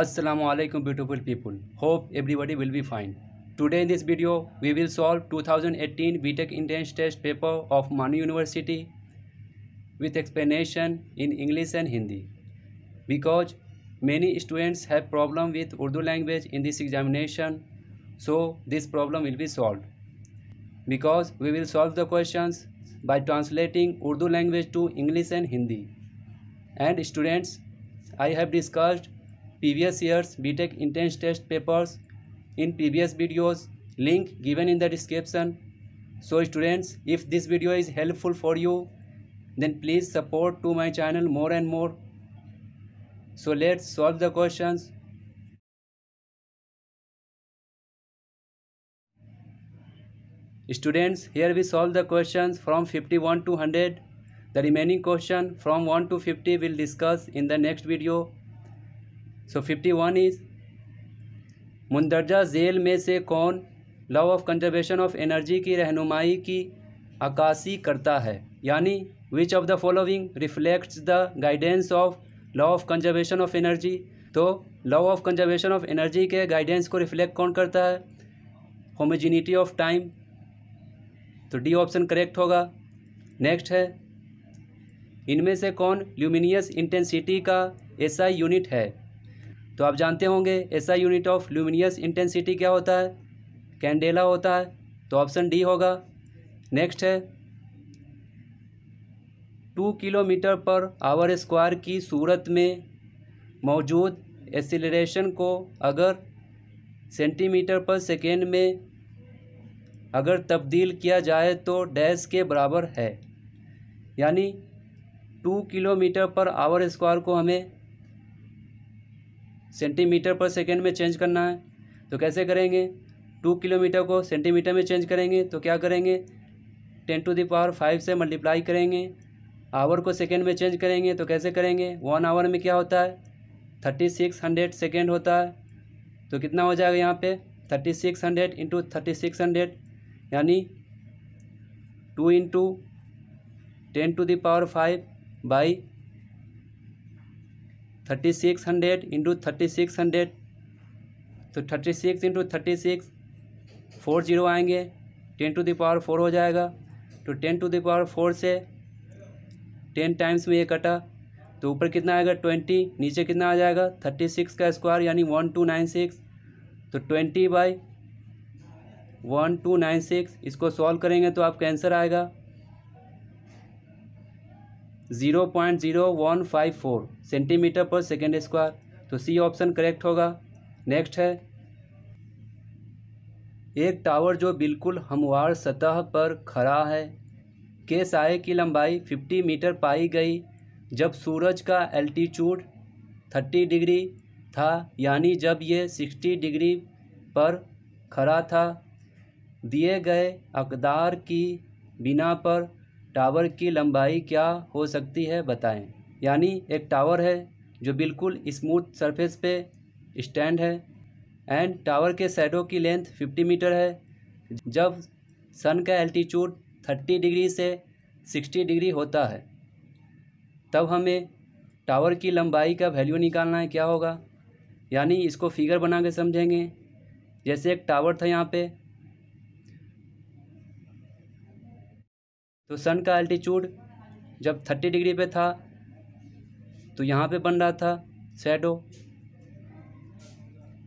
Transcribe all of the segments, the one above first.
Assalamu alaikum beautiful people. Hope everybody will be fine. Today in this video, we will solve 2018 BTEC intense Test paper of Manu University with explanation in English and Hindi. Because many students have problem with Urdu language in this examination, so this problem will be solved. Because we will solve the questions by translating Urdu language to English and Hindi. And students, I have discussed previous year's BTEC intense test papers in previous videos link given in the description so students if this video is helpful for you then please support to my channel more and more so let's solve the questions students here we solve the questions from 51 to 100 the remaining question from 1 to 50 we'll discuss in the next video so fifty one is मंदरजा झेल में से कौन law of conservation of energy की रहनुमाई की अक्सी करता है यानी which of the following reflects the guidance of law of conservation of energy तो law of conservation of energy के गाइडेंस को रिफ्लेक्ट कौन करता है होमोजिनिटी ऑफ टाइम तो डी ऑप्शन करेक्ट होगा नेक्स्ट है इनमें से कौन ल्यूमिनियस इंटेंसिटी का ऐसा यूनिट है तो आप जानते होंगे ऐसा यूनिट ऑफ ल्यूमिनियस इंटेंसिटी क्या होता है कैंडेला होता है तो ऑप्शन डी होगा नेक्स्ट है two kilometre per hour square की सूरत में मौजूद एसिलेशन को अगर सेंटीमीटर पर सेकेंड में अगर तब्दील किया जाए तो डैश के बराबर है यानी two kilometre per hour square को हमें सेंटीमीटर पर सेकेंड में चेंज करना है तो कैसे करेंगे टू किलोमीटर को सेंटीमीटर में चेंज करेंगे तो क्या करेंगे टेन टू दावर फाइव से मल्टीप्लाई करेंगे आवर को सेकेंड में चेंज करेंगे तो कैसे करेंगे वन आवर में क्या होता है थर्टी सिक्स हंड्रेड सेकेंड होता है तो कितना हो जाएगा यहाँ पे thirty six hundred into thirty six hundred यानी two into ten to the power five by thirty six hundred into thirty six hundred तो thirty six into thirty six four zero आएंगे टेन टू दावर फोर हो जाएगा तो ten to power four से ten times में ये कटा तो ऊपर कितना आएगा ट्वेंटी नीचे कितना आ जाएगा थर्टी सिक्स का स्क्वायर यानी वन टू नाइन सिक्स तो twenty by one two nine six इसको सॉल्व करेंगे तो आपका आंसर आएगा zero point zero one five four centimetre per second square तो सी ऑप्शन करेक्ट होगा नेक्स्ट है एक टावर जो बिल्कुल हमवार सतह पर खड़ा है के साए की लंबाई फिफ्टी मीटर पाई गई जब सूरज का एल्टीट्यूड थर्टी डिग्री था यानी जब ये सिक्सटी डिग्री पर खड़ा था दिए गए अकदार की बिना पर टावर की लंबाई क्या हो सकती है बताएं यानी एक टावर है जो बिल्कुल स्मूथ सरफेस पे स्टैंड है एंड टावर के सैडो की लेंथ 50 मीटर है जब सन का एल्टीट्यूड 30 डिग्री से 60 डिग्री होता है तब हमें टावर की लंबाई का वैल्यू निकालना है क्या होगा यानी इसको फिगर बना के समझेंगे जैसे एक टावर था यहाँ पे तो सन का एल्टीट्यूड जब थर्टी डिग्री पे था तो यहाँ पे बन रहा था शेडो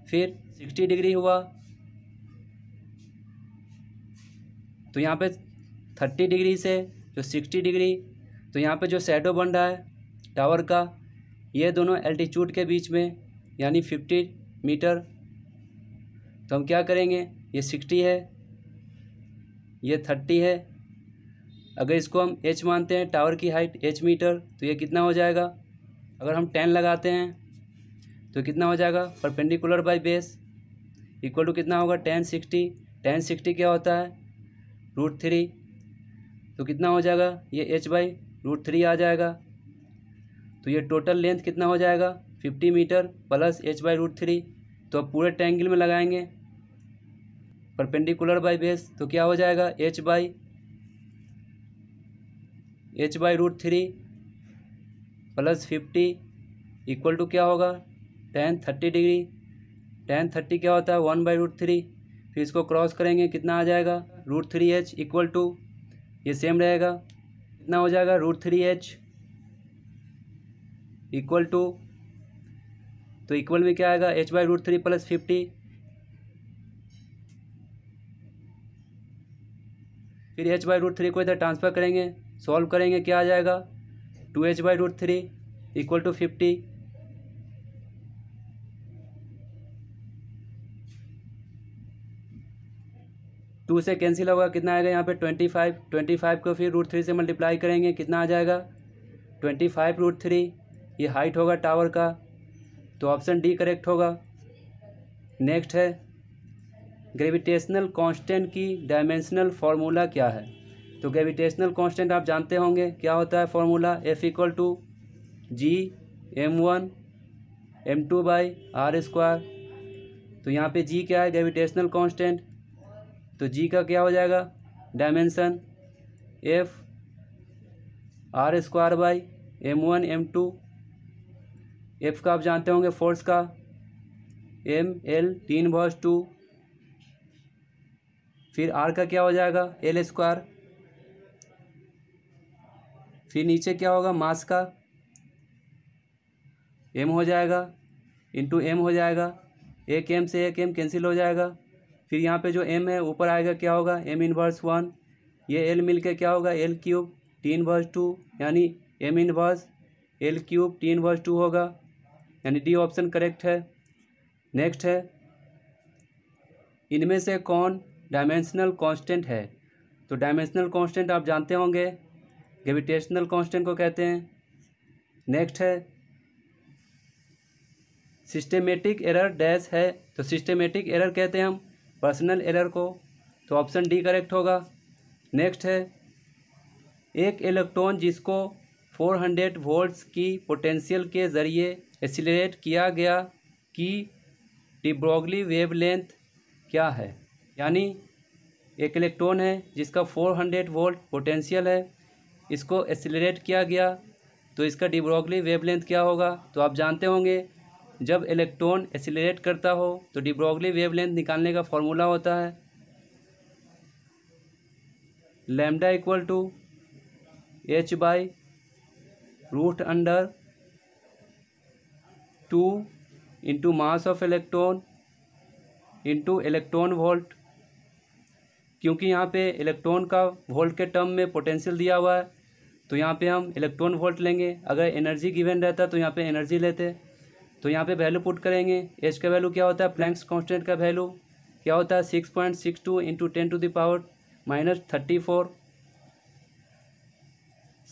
फिर सिक्सटी डिग्री हुआ तो यहाँ पे थर्टी डिग्री से जो सिक्सटी डिग्री तो यहाँ पे जो शेडो बन रहा है टावर का ये दोनों एल्टीट्यूड के बीच में यानी फिफ्टी मीटर तो हम क्या करेंगे ये सिक्सटी है ये थर्टी है अगर इसको हम एच मानते हैं टावर की हाइट एच मीटर तो ये कितना हो जाएगा अगर हम टेन लगाते हैं तो कितना हो जाएगा perpendicular by base equal to कितना होगा टेन सिक्सटी टेन सिक्सटी क्या होता है रूट थ्री तो कितना हो जाएगा ये एच बाई रूट थ्री आ जाएगा तो ये टोटल लेंथ कितना हो जाएगा fifty metre plus H by root three तो अब पूरे ट्रैंगल में लगाएंगे परपेंडिकुलर बाई बेस तो क्या हो जाएगा H by H by root three plus fifty equal to क्या होगा tan thirty degree tan thirty क्या होता है वन बाई रूट थ्री फिर इसको क्रॉस करेंगे कितना आ जाएगा root three H equal to ये सेम रहेगा कितना हो जाएगा root three H equal to तो इक्वल में क्या आएगा H by root three plus fifty फिर एच बाई रूट थ्री को इधर ट्रांसफ़र करेंगे सॉल्व करेंगे क्या आ जाएगा two H by root three equal to fifty two से कैंसिल होगा कितना आएगा यहाँ पे ट्वेंटी फाइव ट्वेंटी फाइव को फिर रूट थ्री से मल्टीप्लाई करेंगे कितना आ जाएगा ट्वेंटी फाइव रूट थ्री ये हाइट होगा टावर का तो ऑप्शन डी करेक्ट होगा नेक्स्ट है ग्रेविटेशनल कांस्टेंट की डायमेंशनल फार्मूला क्या है तो ग्रेविटेशनल कांस्टेंट आप जानते होंगे क्या होता है formula F equal to G M one M two by R square तो यहाँ पे जी क्या है ग्रेविटेशनल कांस्टेंट तो जी का क्या हो जाएगा dimension F R square by M one M two F का आप जानते होंगे फोर्स का एम एल तीन बॉस टू फिर आर का क्या हो जाएगा एल स्क्वायर फिर नीचे क्या होगा मास का एम हो जाएगा इंटू एम हो जाएगा एक एम से एक एम कैंसिल हो जाएगा फिर यहाँ पे जो एम है ऊपर आएगा क्या होगा एम इनवर्स वन ये एल मिल के क्या होगा L cube T inverse two यानी M inverse L cube T inverse two होगा यानी डी ऑप्शन करेक्ट है नेक्स्ट है इनमें से कौन डायमेंशनल कॉन्स्टेंट है तो डायमेंशनल कॉन्स्टेंट आप जानते होंगे ग्रेविटेशनल कांस्टेंट को कहते हैं नेक्स्ट है सिस्टेमेटिक एरर डैश है तो सिस्टेमेटिक एरर कहते हैं हम पर्सनल एरर को तो ऑप्शन डी करेक्ट होगा नेक्स्ट है एक इलेक्ट्रॉन जिसको 400 वोल्ट्स की पोटेंशियल के ज़रिए एक्सीट किया गया कि वेव वेवलेंथ क्या है यानी एक इलेक्ट्रॉन है जिसका 400 वोल्ट पोटेंशियल है इसको एसिलरेट किया गया तो इसका डिब्रोगली वेवलेंथ क्या होगा तो आप जानते होंगे जब इलेक्ट्रॉन एसिलरेट करता हो तो डिब्रोगली वेवलेंथ निकालने का फॉर्मूला होता है lambda equal to H by root under two into mass of electron into electron volt क्योंकि यहाँ पे इलेक्ट्रॉन का वोल्ट के टर्म में पोटेंशियल दिया हुआ है तो यहाँ पे हम इलेक्ट्रॉन वोल्ट लेंगे अगर एनर्जी गिवन रहता तो यहाँ पे एनर्जी लेते तो यहाँ पे वैल्यू पुट करेंगे एच का वैल्यू क्या होता है प्लैंक्स कॉन्स्टेंट का वैल्यू क्या होता है six point six two into ten to the power minus thirty four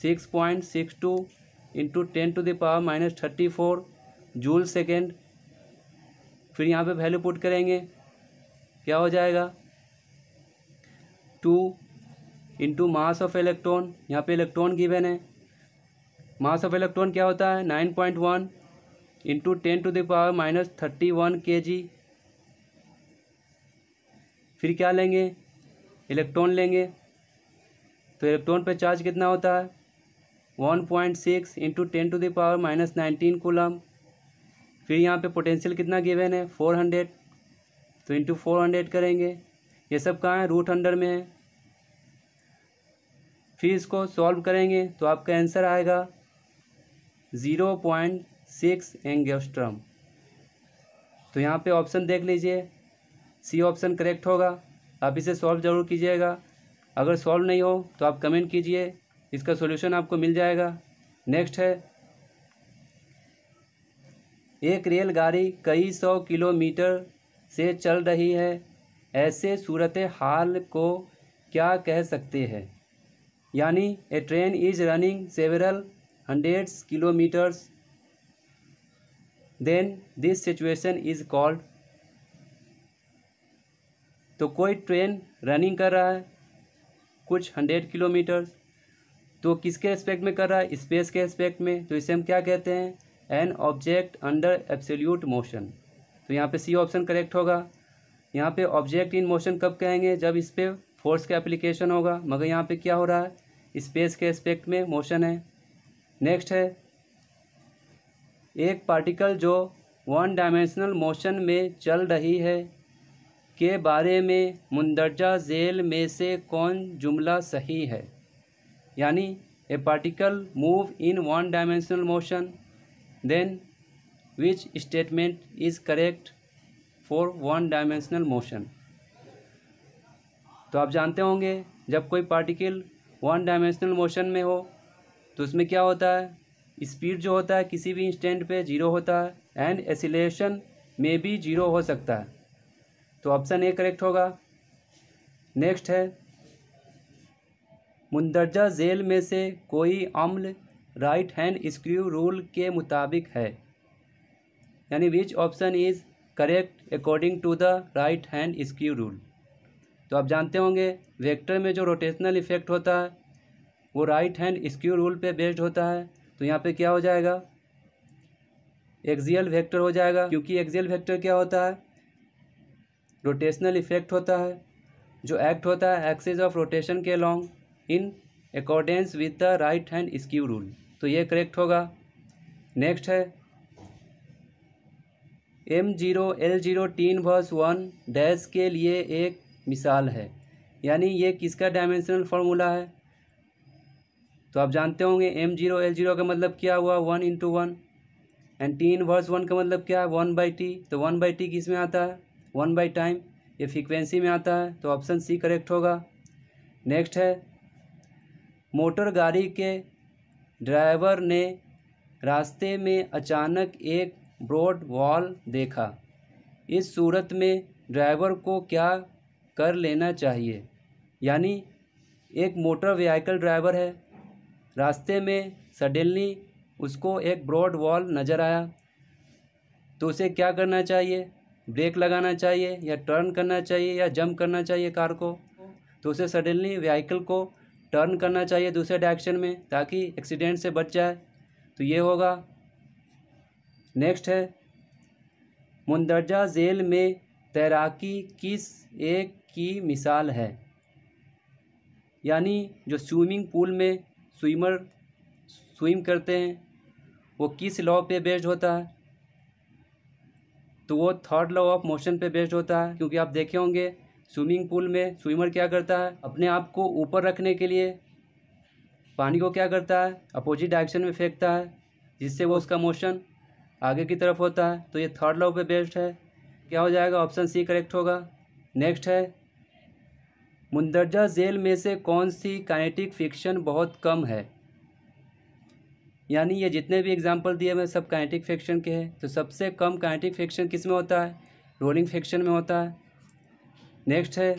six point six two into ten to the power minus thirty four joule second फिर यहाँ पे वैल्यू पुट करेंगे क्या हो जाएगा two into mass of electron यहाँ पे electron given है मास ऑफ इलेक्ट्रॉन क्या होता है nine point one into ten to the power minus thirty one K G फिर क्या लेंगे इलेक्ट्रॉन लेंगे तो इलेक्ट्रॉन पे चार्ज कितना होता है one point six into ten to the power minus nineteen coulomb फिर यहाँ पे पोटेंशियल कितना गिवन है फोर हंड्रेड तो इंटू फोर हंड्रेड करेंगे ये सब कहाँ है रूट अंडर में है फिर इसको सॉल्व करेंगे तो आपका आंसर आएगा ज़ीरो पॉइंट सिक्स एंगस्ट्रम तो यहाँ पे ऑप्शन देख लीजिए सी ऑप्शन करेक्ट होगा आप इसे सॉल्व ज़रूर कीजिएगा अगर सॉल्व नहीं हो तो आप कमेंट कीजिए इसका सॉल्यूशन आपको मिल जाएगा नेक्स्ट है एक रेलगाड़ी कई सौ किलोमीटर से चल रही है ऐसे सूरत हाल को क्या कह सकते हैं यानी a train is running several hundreds kilometres then this situation is called तो कोई ट्रेन रनिंग कर रहा है कुछ हंड्रेड किलोमीटर्स तो किसके एस्पेक्ट में कर रहा है स्पेस के एस्पेक्ट में तो इसे हम क्या कहते हैं an object under absolute motion तो यहाँ पे सी ऑप्शन करेक्ट होगा यहाँ पे ऑब्जेक्ट इन मोशन कब कहेंगे जब इस पर फोर्स का एप्लीकेशन होगा मगर यहाँ पे क्या हो रहा है स्पेस के एस्पेक्ट में मोशन है नेक्स्ट है एक पार्टिकल जो वन डायमेंशनल मोशन में चल रही है के बारे में मुंदरजा झेल में से कौन जुमला सही है यानी a particle move in one dimensional motion then which statement is correct for one dimensional motion तो आप जानते होंगे जब कोई पार्टिकल वन डायमेंशनल मोशन में हो तो उसमें क्या होता है स्पीड जो होता है किसी भी इंस्टेंट पे जीरो होता है एंड एसिलेशन में भी जीरो हो सकता है तो ऑप्शन ए करेक्ट होगा नेक्स्ट है मुंदरजा जेल में से कोई अम्ल राइट हैंड स्क्रू रूल के मुताबिक है यानी which option is correct according to the right hand screw rule तो आप जानते होंगे वेक्टर में जो रोटेशनल इफेक्ट होता है वो राइट हैंड स्क्यू रूल पे बेस्ड होता है तो यहाँ पे क्या हो जाएगा एक्जियल वेक्टर हो जाएगा क्योंकि एक्जियल वेक्टर क्या होता है रोटेशनल इफेक्ट होता है जो एक्ट होता है एक्सिस ऑफ रोटेशन के long in accordance with the right hand screw rule तो ये करेक्ट होगा नेक्स्ट है M zero L zero T inverse one dash के लिए एक मिसाल है यानी ये किसका डायमेंशनल फार्मूला है तो आप जानते होंगे एम जीरो एल जीरो का मतलब क्या हुआ one into one and T inverse one का मतलब क्या है वन बाई टी तो वन बाई टी किस में आता है वन बाई टाइम ये फ्रीक्वेंसी में आता है तो ऑप्शन सी करेक्ट होगा नेक्स्ट है मोटर गाड़ी के ड्राइवर ने रास्ते में अचानक एक ब्रॉड वॉल देखा इस सूरत में ड्राइवर को क्या कर लेना चाहिए यानी एक मोटर व्हीकल ड्राइवर है रास्ते में सडनली उसको एक ब्रॉड वॉल नज़र आया तो उसे क्या करना चाहिए ब्रेक लगाना चाहिए या टर्न करना चाहिए या जंप करना चाहिए कार को तो उसे सडनली व्हीकल को टर्न करना चाहिए दूसरे डायरेक्शन में ताकि एक्सीडेंट से बच जाए तो ये होगा नेक्स्ट है मुंदरजा जेल में तैराकी किस एक की मिसाल है यानी जो स्विमिंग पूल में स्विमर स्विम करते हैं वो किस लॉ पे बेस्ड होता है तो वो थर्ड लॉ ऑफ मोशन पे बेस्ड होता है क्योंकि आप देखे होंगे स्विमिंग पूल में स्विमर क्या करता है अपने आप को ऊपर रखने के लिए पानी को क्या करता है अपोजिट डायरेक्शन में फेंकता है जिससे वो उसका मोशन आगे की तरफ होता है तो ये थर्ड लॉ पे बेस्ड है क्या हो जाएगा ऑप्शन सी करेक्ट होगा नेक्स्ट है मुंदरजा जेल में से कौन सी काइनेटिक फिक्शन बहुत कम है यानी ये जितने भी एग्जाम्पल दिए मैं सब काइनेटिक फिक्शन के हैं तो सबसे कम काइनेटिक फिक्शन किस में होता है रोलिंग फिक्शन में होता है नेक्स्ट है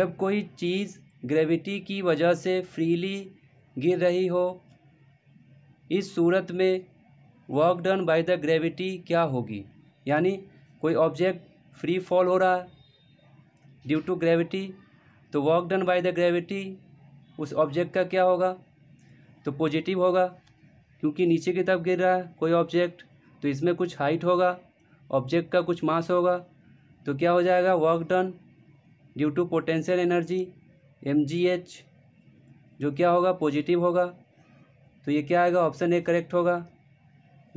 जब कोई चीज़ ग्रेविटी की वजह से फ्रीली गिर रही हो इस सूरत में work done by the gravity क्या होगी यानी कोई ऑब्जेक्ट फ्री फॉल हो रहा है ड्यू टू ग्रेविटी तो work done by the gravity उस ऑब्जेक्ट का क्या होगा तो पॉजिटिव होगा क्योंकि नीचे की तरफ गिर रहा है कोई ऑब्जेक्ट तो इसमें कुछ हाइट होगा ऑब्जेक्ट का कुछ मास होगा तो क्या हो जाएगा work done due to potential energy M जो क्या होगा पॉजिटिव होगा तो ये क्या आएगा ऑप्शन ए करेक्ट होगा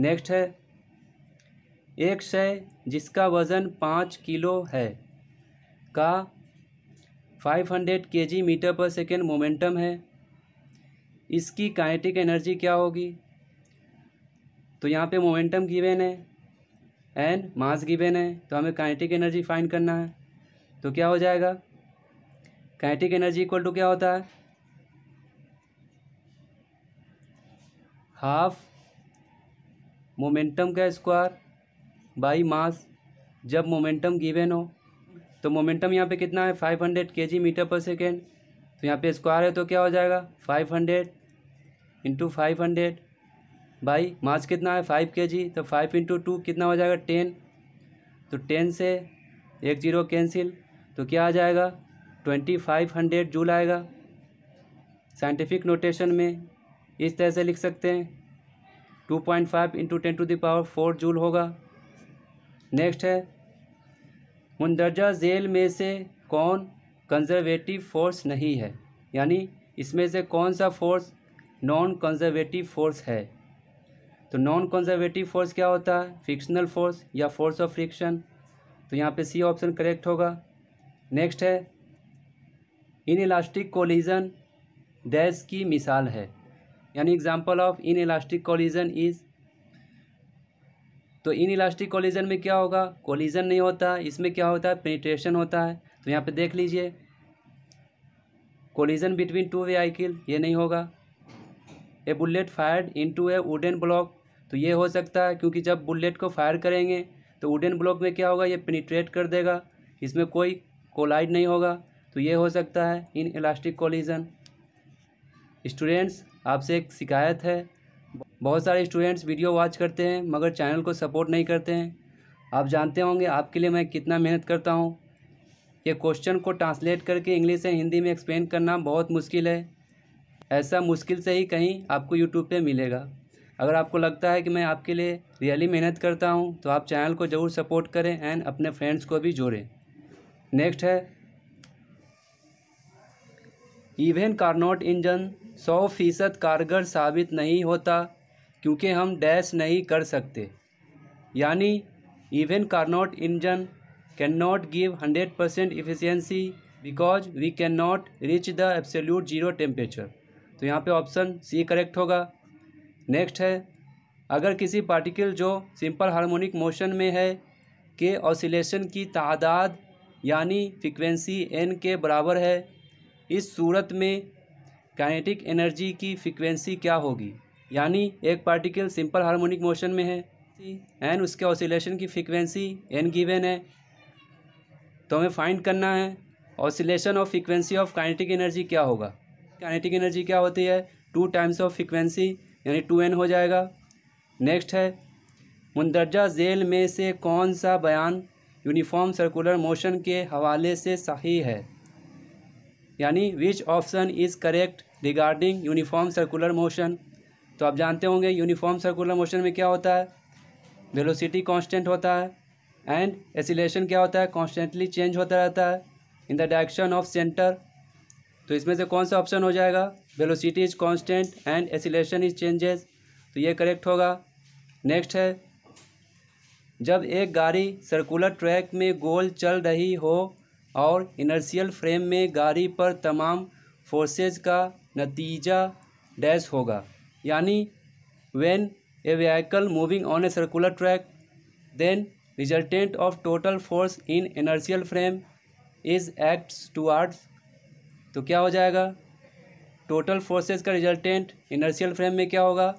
नेक्स्ट है एक शय जिसका वज़न पाँच किलो है का 500 जी मीटर पर सेकेंड मोमेंटम है इसकी काइनेटिक एनर्जी क्या होगी तो यहाँ पे मोमेंटम गिवेन है एंड मास गिवेन है तो हमें काइनेटिक एनर्जी फाइंड करना है तो क्या हो जाएगा काइनेटिक एनर्जी इक्वल टू क्या होता है हाफ मोमेंटम का स्क्वायर बाई मास जब मोमेंटम गिवेन हो तो मोमेंटम यहाँ पे कितना है फाइव हंड्रेड के जी मीटर पर सेकेंड तो यहाँ पे स्क्वायर है तो क्या हो जाएगा five hundred into five hundred by mass कितना है फाइव के जी तो फाइव इंटू टू कितना हो जाएगा टेन तो टेन से एक जीरो कैंसिल तो क्या आ जाएगा ट्वेंटी फाइव हंड्रेड जूल आएगा साइंटिफिक नोटेशन में इस तरह से लिख सकते हैं two point five into ten to the power four joule होगा नेक्स्ट है मुंदरजा जेल में से कौन कंजर्वेटिव फोर्स नहीं है यानी इसमें से कौन सा फोर्स नॉन कंजर्वेटिव फोर्स है तो नॉन कंजर्वेटिव फोर्स क्या होता है फिक्शनल फोर्स या फोर्स ऑफ फ्रिक्शन तो यहाँ पे सी ऑप्शन करेक्ट होगा नेक्स्ट है इन इलास्टिक कोलिजन डैश की मिसाल है यानी example of inelastic collision is तो इन इलास्टिक कोलिजन में क्या होगा कोलिजन नहीं होता इसमें क्या होता है पेनिट्रेशन होता है तो यहाँ पे देख लीजिए कोलिजन बिटवीन टू व्हीकिल ये नहीं होगा a bullet fired into a wooden block तो ये हो सकता है क्योंकि जब बुलेट को फायर करेंगे तो वुडन ब्लॉक में क्या होगा ये पेनिट्रेट कर देगा इसमें कोई कोलाइड नहीं होगा तो ये हो सकता है इन इलास्टिक कोलिजन स्टूडेंट्स आपसे एक शिकायत है बहुत सारे स्टूडेंट्स वीडियो वॉच करते हैं मगर चैनल को सपोर्ट नहीं करते हैं आप जानते होंगे आपके लिए मैं कितना मेहनत करता हूँ ये क्वेश्चन को ट्रांसलेट करके इंग्लिश से हिंदी में एक्सप्लेन करना बहुत मुश्किल है ऐसा मुश्किल से ही कहीं आपको यूट्यूब पे मिलेगा अगर आपको लगता है कि मैं आपके लिए रियली मेहनत करता हूँ तो आप चैनल को ज़रूर सपोर्ट करें एंड अपने फ्रेंड्स को भी जोड़ें नेक्स्ट है इवेन कारनोट इंजन सौ फीसद कारगर साबित नहीं होता क्योंकि हम डैश नहीं कर सकते यानी even Carnot engine can not give hundred percent efficiency because we can not reach the absolute zero temperature तो यहाँ पे ऑप्शन सी करेक्ट होगा नेक्स्ट है अगर किसी पार्टिकल जो सिंपल हार्मोनिक मोशन में है के ऑसिलेशन की तादाद यानी फ्रिक्वेंसी एन के बराबर है इस सूरत में काइनेटिक एनर्जी की फ्रिक्वेंसी क्या होगी यानी एक पार्टिकल सिंपल हार्मोनिक मोशन में है एन उसके ऑसिलेशन की फ्रीक्वेंसी एन गिवेन है तो हमें फाइंड करना है oscillation of frequency of kinetic energy क्या होगा काइनेटिक एनर्जी क्या होती है टू टाइम्स ऑफ फ्रीक्वेंसी यानी टू एन हो जाएगा नेक्स्ट है मुंदरजा जेल में से कौन सा बयान यूनिफॉर्म सर्कुलर मोशन के हवाले से सही है यानी which option is correct regarding uniform circular motion तो आप जानते होंगे यूनिफॉर्म सर्कुलर मोशन में क्या होता है वेलोसिटी कांस्टेंट होता है एंड एसिलेशन क्या होता है कांस्टेंटली चेंज होता रहता है in the direction of centre तो इसमें से कौन सा ऑप्शन हो जाएगा velocity is constant and acceleration is changes तो ये करेक्ट होगा नेक्स्ट है जब एक गाड़ी सर्कुलर ट्रैक में गोल चल रही हो और इनर्शियल फ्रेम में गाड़ी पर तमाम फोर्सेज का नतीजा डैश होगा यानी when a vehicle moving on a circular track then resultant of total force in inertial frame is act to तो क्या हो जाएगा टोटल फोर्सेज का रिजल्टेंट इनर्शियल फ्रेम में क्या होगा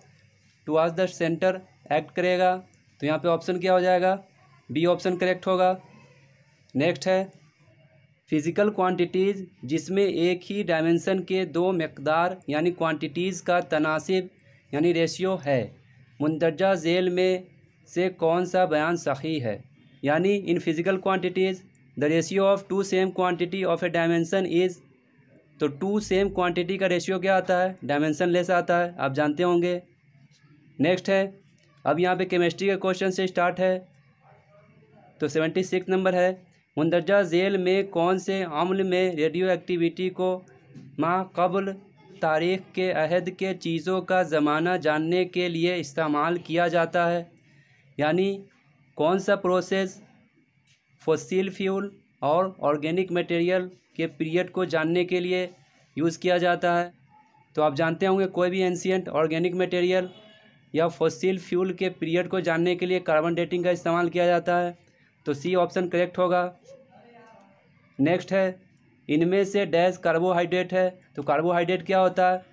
टू द सेंटर एक्ट करेगा तो यहाँ पे ऑप्शन क्या हो जाएगा बी ऑप्शन करेक्ट होगा नेक्स्ट है फिज़िकल क्वांटिटीज़ जिसमें एक ही डायमेंशन के दो मकदार यानी क्वांटिटीज़ का तनासिब यानी रेशियो है मंदरजा झेल में से कौन सा बयान सही है यानी in physical quantities the ratio of two same quantity of a dimension is तो टू सेम क्वांटिटी का रेशियो क्या आता है डायमेंशन लेस आता है आप जानते होंगे नेक्स्ट है अब यहाँ पे केमिस्ट्री के क्वेश्चन से स्टार्ट है तो सेवेंटी सिक्स नंबर है मंदरजा झेल में कौन से अमल में रेडियो एक्टिविटी को माकबल तारीख के अहद के चीज़ों का ज़माना जानने के लिए इस्तेमाल किया जाता है यानी कौन सा प्रोसेस फसील फ्यूल और ऑर्गेनिक मटेरियल के पीरियड को जानने के लिए यूज़ किया जाता है तो आप जानते होंगे कोई भी एंशियंट ऑर्गेनिक मटेरियल या फसील फ्यूल के पीरियड को जानने के लिए कार्बन डेटिंग का इस्तेमाल किया जाता है तो सी ऑप्शन करेक्ट होगा नेक्स्ट है इनमें से डैश कार्बोहाइड्रेट है तो कार्बोहाइड्रेट क्या होता है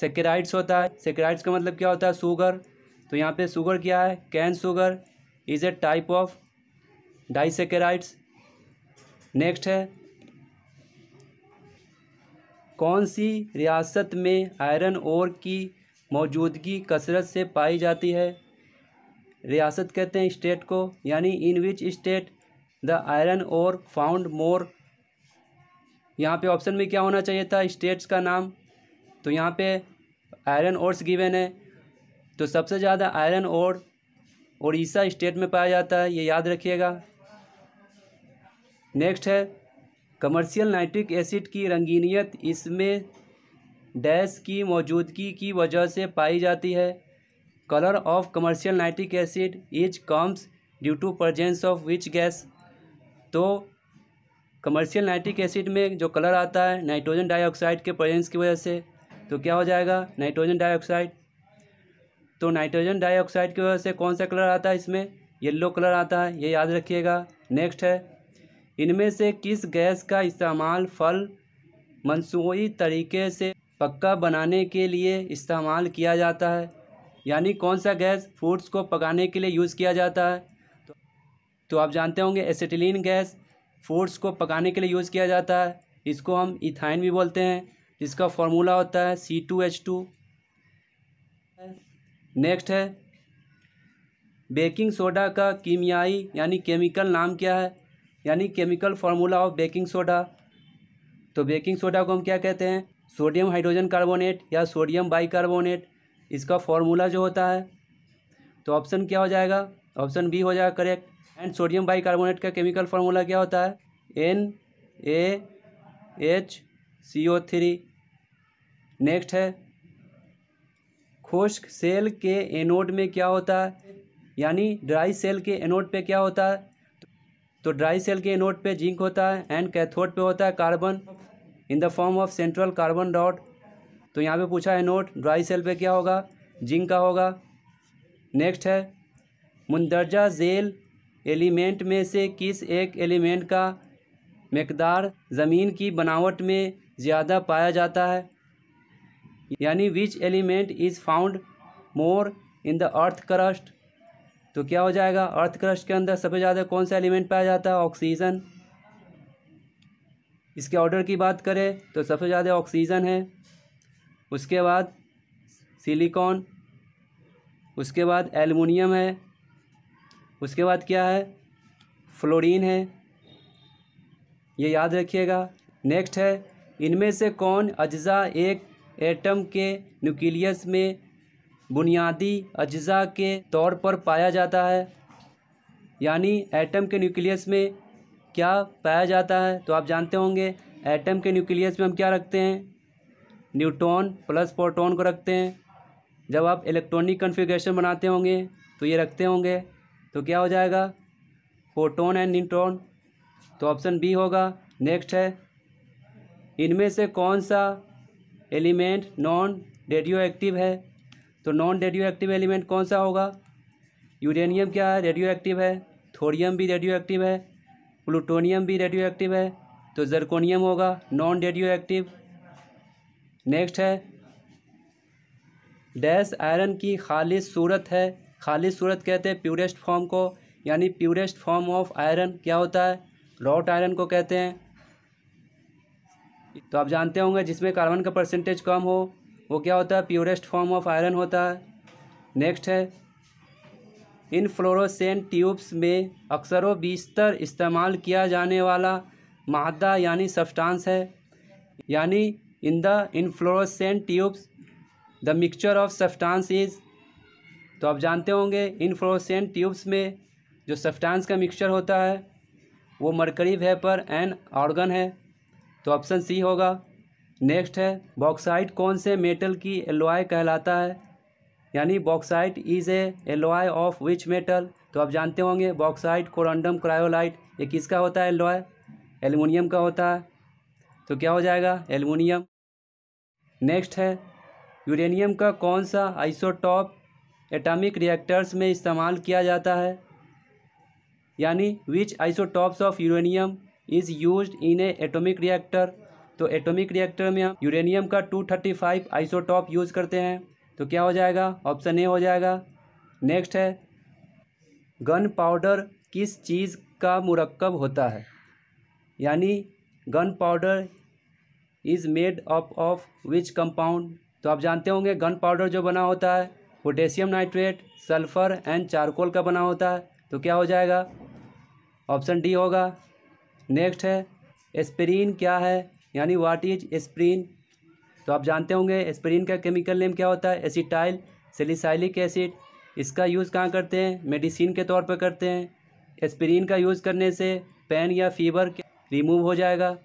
सेकेराइड्स होता है सेक्राइड्स का मतलब क्या होता है शुगर तो यहाँ पे शुगर क्या है cane sugar is a type of disaccharides next है कौन सी रियासत में आयरन ओर की मौजूदगी कसरत से पाई जाती है रियासत कहते हैं स्टेट को यानी in which state the iron ore found more यहाँ पे ऑप्शन में क्या होना चाहिए था स्टेट्स का नाम तो यहाँ पे आयरन ओर्स गिवन है तो सबसे ज़्यादा आयरन और उड़ीसा स्टेट में पाया जाता है ये याद रखिएगा नेक्स्ट है कमर्शियल नाइट्रिक एसिड की रंगीनियत इसमें डैश की मौजूदगी की वजह से पाई जाती है colour of commercial nitric acid is comes due to presence of which gas तो कमर्शियल नाइट्रिक एसिड में जो कलर आता है नाइट्रोजन डाइऑक्साइड के प्रजेंस की वजह से तो क्या हो जाएगा नाइट्रोजन डाइऑक्साइड तो नाइट्रोजन डाइऑक्साइड की वजह से कौन सा कलर आता है इसमें येलो कलर आता है ये याद रखिएगा नेक्स्ट है इनमें से किस गैस का इस्तेमाल फल मनसूई तरीके से पक्का बनाने के लिए इस्तेमाल किया जाता है यानी कौन सा गैस फूड्स को पकाने के लिए यूज़ किया जाता है तो, तो आप जानते होंगे एसिटिलीन गैस फूड्स को पकाने के लिए यूज़ किया जाता है इसको हम इथाइन भी बोलते हैं जिसका फॉर्मूला होता है C two H two next है बेकिंग सोडा का कीमियाई यानी केमिकल नाम क्या है यानी chemical formula of baking soda तो बेकिंग सोडा को हम क्या कहते हैं सोडियम हाइड्रोजन कार्बोनेट या सोडियम बाइकार्बोनेट इसका फॉर्मूला जो होता है तो ऑप्शन क्या हो जाएगा ऑप्शन बी हो जाएगा करेक्ट एंड सोडियम बाइकार्बोनेट का केमिकल फार्मूला क्या होता है N A H C O three next है खुश्क सेल के एनोड में क्या होता है यानी ड्राई सेल के एनोड पे क्या होता है तो ड्राई सेल के एनोड पे जिंक होता है एंड कैथोड पे होता है carbon in the form of central carbon dot तो यहाँ पे पूछा है नोट ड्राई सेल पे क्या होगा जिंक का होगा नेक्स्ट है मुंदरजा जेल एलिमेंट में से किस एक एलिमेंट का मकदार ज़मीन की बनावट में ज़्यादा पाया जाता है यानी which element is found more in the earth crust तो क्या हो जाएगा अर्थ क्रस्ट के अंदर सबसे ज़्यादा कौन सा एलिमेंट पाया जाता है ऑक्सीजन इसके ऑर्डर की बात करें तो सबसे ज़्यादा ऑक्सीजन है उसके बाद सिलिकॉन उसके बाद एलमिनियम है उसके बाद क्या है फ्लोरीन है ये याद रखिएगा नेक्स्ट है इनमें से कौन अज्जा एक एटम के न्यूक्लियस में बुनियादी अज्जा के तौर पर पाया जाता है यानी एटम के न्यूक्लियस में क्या पाया जाता है तो आप जानते होंगे एटम के न्यूक्लियस में हम क्या रखते हैं न्यूट्रॉन प्लस प्रोटॉन को रखते हैं जब आप इलेक्ट्रॉनिक कन्फिग्रेशन बनाते होंगे तो ये रखते होंगे तो क्या हो जाएगा प्रोटॉन एंड न्यूट्रॉन तो ऑप्शन बी होगा नेक्स्ट है इनमें से कौन सा एलिमेंट नॉन रेडियो एक्टिव है तो नॉन रेडियो एक्टिव एलिमेंट कौन सा होगा यूरेनियम क्या है रेडियो एक्टिव है थोरियम भी रेडियो एक्टिव है प्लूटोनियम भी रेडियो एक्टिव है तो जरकोनियम होगा नॉन रेडियो एक्टिव नेक्स्ट है डैश आयरन की खालिश सूरत है खालिश सूरत कहते हैं प्योरेस्ट फॉर्म को यानी प्योरेस्ट फॉर्म ऑफ आयरन क्या होता है रॉट आयरन को कहते हैं तो आप जानते होंगे जिसमें कार्बन का परसेंटेज कम हो वो क्या होता है प्योरेस्ट फॉर्म ऑफ आयरन होता है नेक्स्ट है इन फ्लोरोसेंट ट्यूब्स में व बिस्तर इस्तेमाल किया जाने वाला मादा यानी सब्सटेंस है यानी in the inflorescent tubes the mixture of substance is तो आप जानते होंगे इनफ्लोसेंट ट्यूब्स में जो सफ्टांस का मिक्सचर होता है वो मरकरी वेपर एंड ऑर्गन है तो ऑप्शन सी होगा नेक्स्ट है बॉक्साइट कौन से मेटल की एलोय कहलाता है यानी bauxite is a alloy of which metal तो आप जानते होंगे बॉक्साइट कोरंडम क्रायोलाइट ये किसका होता है एलोय एलुमिनियम का होता है तो क्या हो जाएगा एलमिनियम नेक्स्ट है यूरेनियम का कौन सा आइसोटॉप एटॉमिक रिएक्टर्स में इस्तेमाल किया जाता है यानी which isotopes of uranium is use in a atomic reactor तो एटॉमिक रिएक्टर में हम यूरेनियम का 235 आइसोटॉप यूज़ करते हैं तो क्या हो जाएगा ऑप्शन ए हो जाएगा नेक्स्ट है गन पाउडर किस चीज़ का मुरक्कब होता है यानी gunpowder is made up of which compound तो आप जानते होंगे गन पाउडर जो बना होता है potassium nitrate sulphur and charcoal का बना होता है तो क्या हो जाएगा ऑप्शन डी होगा नेक्स्ट है एस्प्रीन क्या है यानी वाट इज एस्प्रीन तो आप जानते होंगे एस्प्रीन का केमिकल नेम क्या होता है एसिटाइल सेलिसाइलिक एसिड इसका यूज़ कहाँ करते हैं मेडिसिन के तौर पर करते हैं एस्प्रीन का यूज़ करने से पेन या फीवर रिमूव हो जाएगा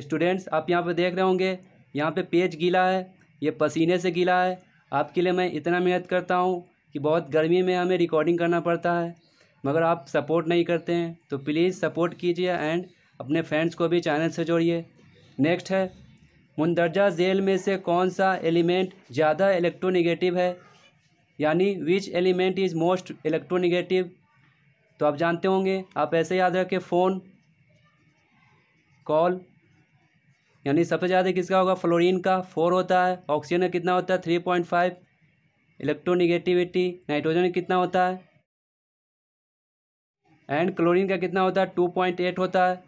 स्टूडेंट्स आप यहाँ पर देख रहे होंगे यहाँ पे पेज गीला है ये पसीने से गीला है आपके लिए मैं इतना मेहनत करता हूँ कि बहुत गर्मी में हमें रिकॉर्डिंग करना पड़ता है मगर आप सपोर्ट नहीं करते हैं तो प्लीज़ सपोर्ट कीजिए एंड अपने फ्रेंड्स को भी चैनल से जोड़िए नेक्स्ट है मुंदरजा जेल में से कौन सा एलिमेंट ज़्यादा इलेक्ट्रोनिगेटिव है यानी which element is most electronegative तो आप जानते होंगे आप ऐसे याद रखें फ़ोन कॉल यानी सबसे ज़्यादा किसका होगा फ्लोरीन का फोर होता है ऑक्सीजन का कितना होता है three point five electronegativity nitrogen का कितना होता है एंड क्लोरीन का कितना होता है टू पॉइंट एट होता है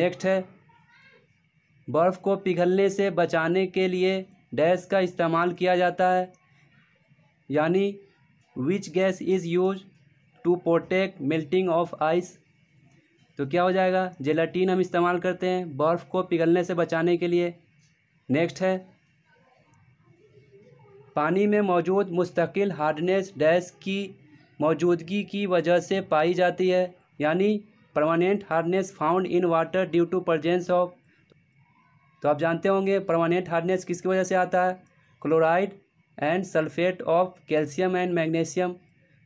नेक्स्ट है बर्फ़ को पिघलने से बचाने के लिए डैश का इस्तेमाल किया जाता है यानी which gas is use to protect melting of ice तो क्या हो जाएगा जेलाटीन हम इस्तेमाल करते हैं बर्फ़ को पिघलने से बचाने के लिए नेक्स्ट है पानी में मौजूद मुस्तकिल हार्डनेस डैश की मौजूदगी की वजह से पाई जाती है यानी permanent hardness found in water due to presence of तो आप जानते होंगे परमानेंट हार्डनेस किसकी वजह से आता है chloride and sulphate of calcium and magnesium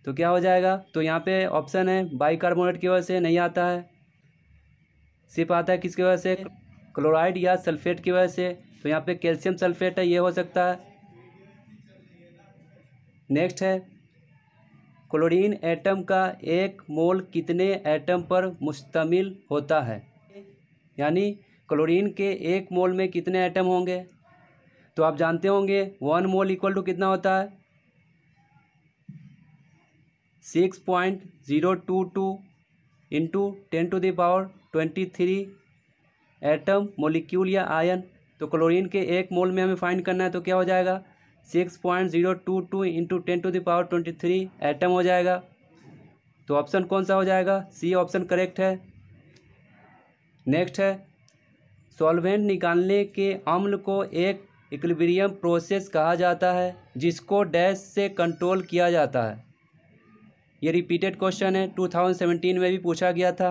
तो क्या हो जाएगा तो यहाँ पे ऑप्शन है बाइकार्बोनेट की वजह से नहीं आता है सिर्फ आता है किसकी वजह से क्लोराइड या सल्फेट की वजह से तो यहाँ पे कैल्शियम सल्फेट है ये हो सकता है नेक्स्ट है क्लोरीन एटम का एक मोल कितने एटम पर मुश्तमिल होता है यानी क्लोरीन के एक मोल में कितने एटम होंगे तो आप जानते होंगे वन मोल इक्वल टू कितना होता है six point zero two two into ten to the power twenty three atom molecule या आयन तो क्लोरीन के एक मोल में हमें फाइंड करना है तो क्या हो जाएगा six point zero two two into ten to the power twenty three atom हो जाएगा तो ऑप्शन कौन सा हो जाएगा सी ऑप्शन करेक्ट है नेक्स्ट है सॉल्वेंट निकालने के अम्ल को एक इक्लिब्रियम प्रोसेस कहा जाता है जिसको डैश से कंट्रोल किया जाता है ये रिपीटेड क्वेश्चन है 2017 में भी पूछा गया था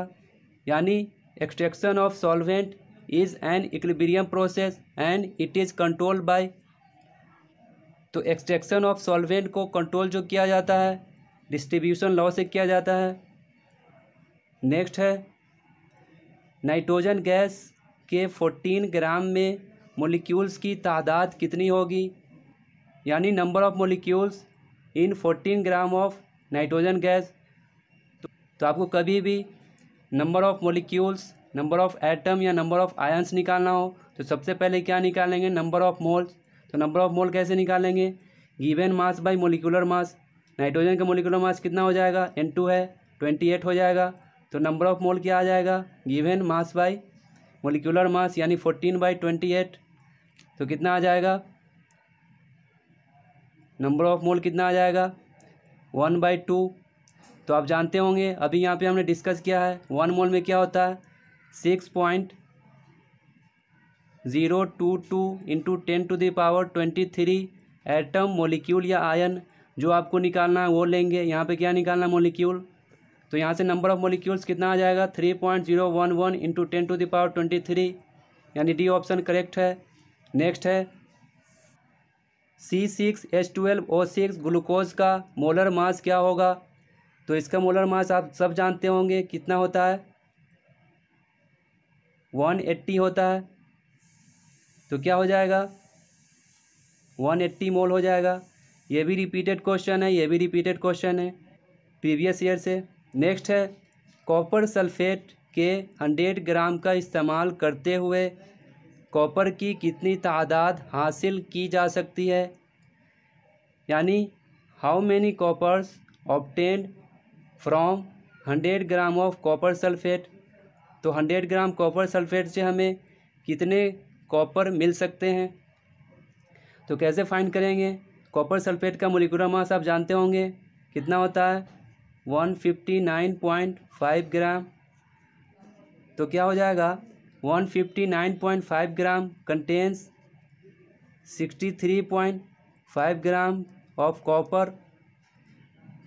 यानी extraction of solvent is an equilibrium process and it is control by तो एक्सट्रैक्शन ऑफ सॉल्वेंट को कंट्रोल जो किया जाता है डिस्ट्रीब्यूशन लॉ से किया जाता है नेक्स्ट है नाइट्रोजन गैस के फोर्टीन ग्राम में मोलिक्यूल्स की तादाद कितनी होगी यानी number of molecules in fourteen gram of nitrogen gas तो, तो आपको कभी भी number of molecules number of atom या नंबर ऑफ़ आयंस निकालना हो तो सबसे पहले क्या निकालेंगे नंबर ऑफ़ मोल्स तो नंबर ऑफ़ मोल कैसे निकालेंगे given mass by molecular mass nitrogen का मोलिकुलर मास कितना हो जाएगा एन टू है ट्वेंटी एट हो जाएगा तो नंबर ऑफ़ मोल क्या आ जाएगा given mass by molecular mass यानी फोर्टीन बाई ट्वेंटी एट तो कितना आ जाएगा नंबर ऑफ मोल कितना आ जाएगा वन बाई टू तो आप जानते होंगे अभी यहाँ पे हमने डिस्कस किया है वन मोल में क्या होता है six point zero two two into ten to the power twenty three atom molecule या आयन जो आपको निकालना है वो लेंगे यहाँ पे क्या निकालना है मोलिक्यूल तो यहाँ से नंबर ऑफ मोलिक्यूल्स कितना आ जाएगा three point zero one one into ten to the power twenty three यानी डी ऑप्शन करेक्ट है नेक्स्ट है C six H twelve O six glucose का मोलर मास क्या होगा तो इसका मोलर मास आप सब जानते होंगे कितना होता है वन एट्टी होता है तो क्या हो जाएगा वन एट्टी मोल हो जाएगा ये भी रिपीटेड क्वेश्चन है ये भी रिपीटेड क्वेश्चन है प्रीवियस ईयर से नेक्स्ट है कॉपर सल्फेट के हंड्रेड ग्राम का इस्तेमाल करते हुए कॉपर की कितनी तादाद हासिल की जा सकती है यानी how many coppers obtained from hundred gram of copper sulphate तो हंड्रेड ग्राम कॉपर सल्फेट से हमें कितने कॉपर मिल सकते हैं तो कैसे फाइंड करेंगे कॉपर सल्फेट का मोलिकुलर मास आप जानते होंगे कितना होता है one fifty nine point five gram तो क्या हो जाएगा one fifty nine point five gram contains sixty three point five gram of copper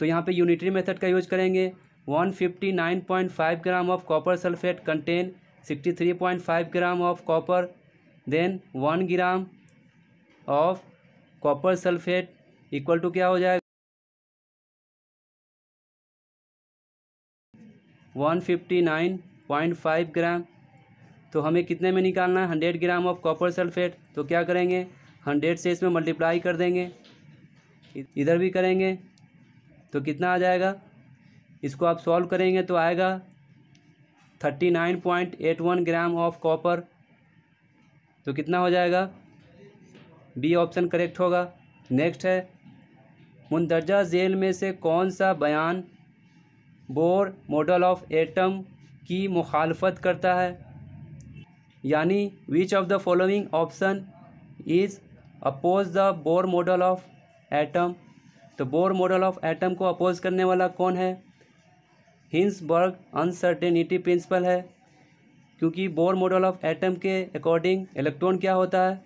तो यहाँ पे यूनिटरी मेथड का यूज करेंगे one fifty nine point five gram of copper sulphate contain sixty three point five gram of copper then one gram of copper sulphate equal to क्या हो जाएगा one fifty nine point five gram तो हमें कितने में निकालना है hundred gram of copper sulphate तो क्या करेंगे हंड्रेड से इसमें मल्टीप्लाई कर देंगे इधर भी करेंगे तो कितना आ जाएगा इसको आप सॉल्व करेंगे तो आएगा thirty nine point eight one gram of copper तो कितना हो जाएगा बी ऑप्शन करेक्ट होगा नेक्स्ट है मुंदरजा जेल में से कौन सा बयान बोर मॉडल ऑफ एटम की मुखालफत करता है यानी which of the following option is oppose the Bohr model of atom तो बोर मॉडल ऑफ एटम को अपोज करने वाला कौन है हिंसबर्ग अनसर्टेनिटी प्रिंसिपल है क्योंकि बोर मॉडल ऑफ एटम के अकॉर्डिंग इलेक्ट्रॉन क्या होता है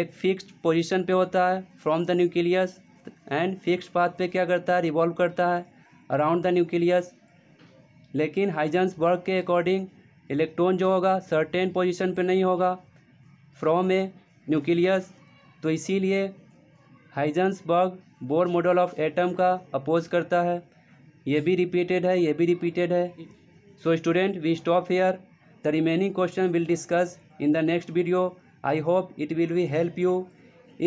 एक फिक्स्ड पोजीशन पे होता है from the nucleus and fixed path पे क्या करता है रिवॉल्व करता है अराउंड द न्यूक्लियस लेकिन हाइजन्स बर्ग के अकॉर्डिंग इलेक्ट्रॉन जो होगा सर्टेन पोजीशन पे नहीं होगा फ्रॉम ए न्यूक्लियस तो इसीलिए Heisenberg Bohr model of atom का अपोज करता है ये भी रिपीटेड है ये भी रिपीटेड है so student we stop here the remaining question will discuss in the next video I hope it will be help you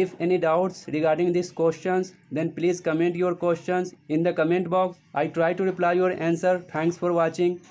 If any doubts regarding these questions, then please comment your questions in the comment box. I try to reply your answer. Thanks for watching.